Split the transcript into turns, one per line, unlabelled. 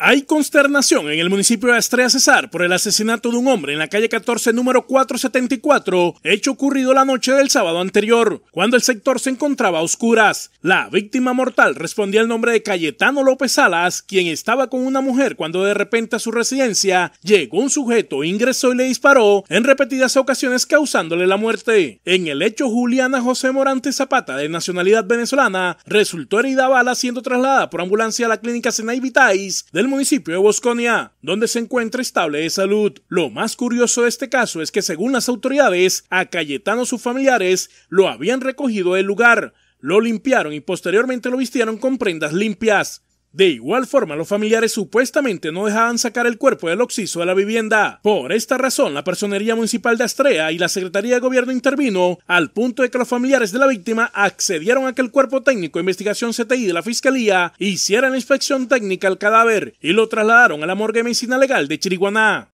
Hay consternación en el municipio de Estrella Cesar por el asesinato de un hombre en la calle 14, número 474, hecho ocurrido la noche del sábado anterior, cuando el sector se encontraba a oscuras. La víctima mortal respondía el nombre de Cayetano López Salas, quien estaba con una mujer cuando de repente a su residencia llegó un sujeto, ingresó y le disparó en repetidas ocasiones causándole la muerte. En el hecho, Juliana José Morante Zapata, de nacionalidad venezolana, resultó herida a bala siendo trasladada por ambulancia a la clínica Senay Vitais del municipio de Bosconia, donde se encuentra estable de salud. Lo más curioso de este caso es que según las autoridades, a Cayetano sus familiares lo habían recogido del lugar, lo limpiaron y posteriormente lo vistieron con prendas limpias. De igual forma, los familiares supuestamente no dejaban sacar el cuerpo del oxiso de la vivienda. Por esta razón, la Personería Municipal de Astrea y la Secretaría de Gobierno intervino al punto de que los familiares de la víctima accedieron a que el Cuerpo Técnico de Investigación CTI de la Fiscalía hiciera la inspección técnica al cadáver y lo trasladaron a la morgue de medicina legal de Chiriguaná.